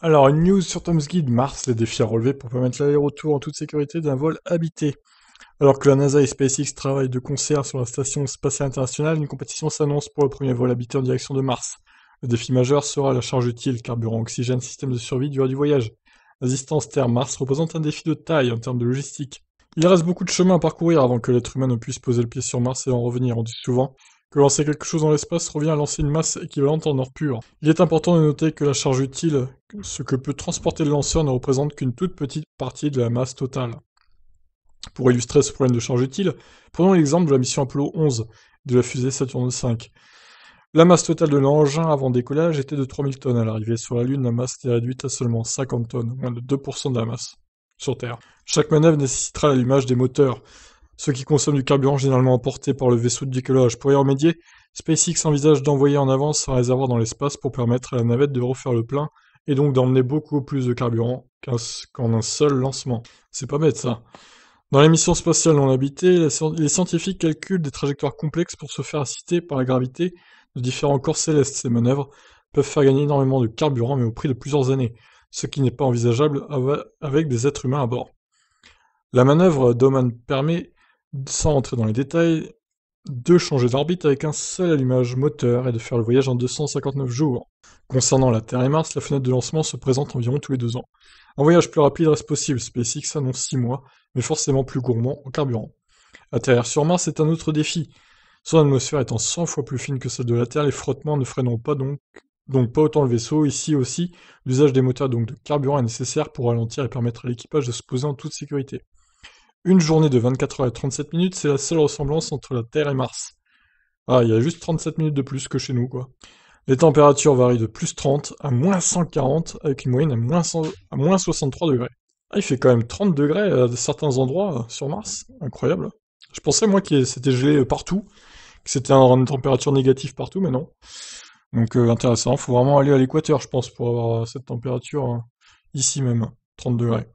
Alors, une news sur Tom's Guide, Mars, les défis à relever pour permettre l'aller-retour en toute sécurité d'un vol habité. Alors que la NASA et SpaceX travaillent de concert sur la Station Spatiale Internationale, une compétition s'annonce pour le premier vol habité en direction de Mars. Le défi majeur sera la charge utile, carburant, oxygène, système de survie, durant du voyage. La distance Terre-Mars représente un défi de taille en termes de logistique. Il reste beaucoup de chemin à parcourir avant que l'être humain ne puisse poser le pied sur Mars et en revenir, on dit souvent que lancer quelque chose dans l'espace revient à lancer une masse équivalente en or pur. Il est important de noter que la charge utile, ce que peut transporter le lanceur, ne représente qu'une toute petite partie de la masse totale. Pour illustrer ce problème de charge utile, prenons l'exemple de la mission Apollo 11 de la fusée Saturne V. La masse totale de l'engin avant décollage était de 3000 tonnes à l'arrivée sur la Lune, la masse était réduite à seulement 50 tonnes, moins de 2% de la masse sur Terre. Chaque manœuvre nécessitera l'allumage des moteurs, ceux qui consomment du carburant généralement emporté par le vaisseau de décollage. Pour y remédier, SpaceX envisage d'envoyer en avance un réservoir dans l'espace pour permettre à la navette de refaire le plein et donc d'emmener beaucoup plus de carburant qu'en un seul lancement. C'est pas bête ça. Dans les missions spatiales non habitées, les scientifiques calculent des trajectoires complexes pour se faire assister par la gravité de différents corps célestes. Ces manœuvres peuvent faire gagner énormément de carburant, mais au prix de plusieurs années, ce qui n'est pas envisageable avec des êtres humains à bord. La manœuvre Doman permet sans entrer dans les détails, de changer d'orbite avec un seul allumage moteur et de faire le voyage en 259 jours. Concernant la Terre et Mars, la fenêtre de lancement se présente environ tous les deux ans. Un voyage plus rapide reste possible, SpaceX annonce 6 mois, mais forcément plus gourmand en carburant. Atterrir sur Mars est un autre défi. Son atmosphère étant 100 fois plus fine que celle de la Terre, les frottements ne freineront pas donc, donc pas autant le vaisseau. Ici aussi, l'usage des moteurs donc de carburant est nécessaire pour ralentir et permettre à l'équipage de se poser en toute sécurité. Une journée de 24 heures et 37 minutes, c'est la seule ressemblance entre la Terre et Mars. Ah, il y a juste 37 minutes de plus que chez nous, quoi. Les températures varient de plus 30 à moins 140, avec une moyenne à moins, 63 degrés. Ah, il fait quand même 30 degrés à certains endroits sur Mars. Incroyable. Je pensais, moi, que c'était gelé partout, que c'était en température négative partout, mais non. Donc, euh, intéressant. Faut vraiment aller à l'équateur, je pense, pour avoir cette température hein, ici même, 30 degrés.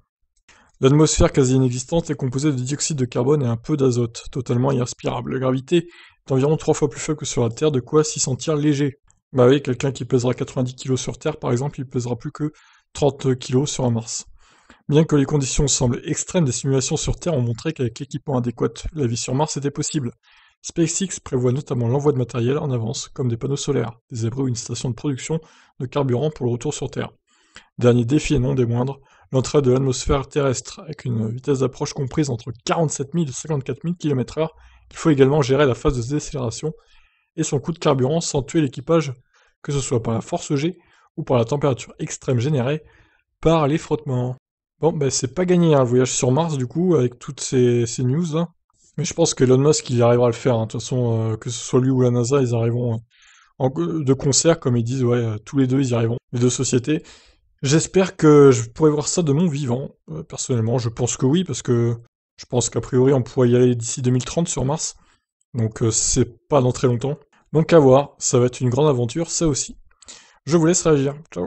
L'atmosphère quasi inexistante est composée de dioxyde de carbone et un peu d'azote, totalement irrespirable. La gravité est environ trois fois plus faible que sur la Terre, de quoi s'y sentir léger. Bah oui, quelqu'un qui pèsera 90 kg sur Terre, par exemple, il pèsera plus que 30 kg sur un Mars. Bien que les conditions semblent extrêmes, des simulations sur Terre ont montré qu'avec l'équipement adéquat, la vie sur Mars était possible. SpaceX prévoit notamment l'envoi de matériel en avance, comme des panneaux solaires, des abris ou une station de production de carburant pour le retour sur Terre. Dernier défi et non des moindres, l'entrée de l'atmosphère terrestre, avec une vitesse d'approche comprise entre 47 000 et 54 000 km/h. Il faut également gérer la phase de décélération et son coût de carburant sans tuer l'équipage, que ce soit par la force G ou par la température extrême générée par les frottements. Bon, ben c'est pas gagné un hein, voyage sur Mars du coup, avec toutes ces, news. Hein. Mais je pense que Elon Musk, il arrivera à le faire. Hein. De toute façon, euh, que ce soit lui ou la NASA, ils arriveront euh, de concert, comme ils disent, ouais, euh, tous les deux, ils y arriveront, les deux sociétés. J'espère que je pourrai voir ça de mon vivant. Euh, personnellement, je pense que oui, parce que je pense qu'a priori, on pourrait y aller d'ici 2030 sur Mars. Donc, euh, c'est pas dans très longtemps. Donc, à voir. Ça va être une grande aventure, ça aussi. Je vous laisse réagir. Ciao.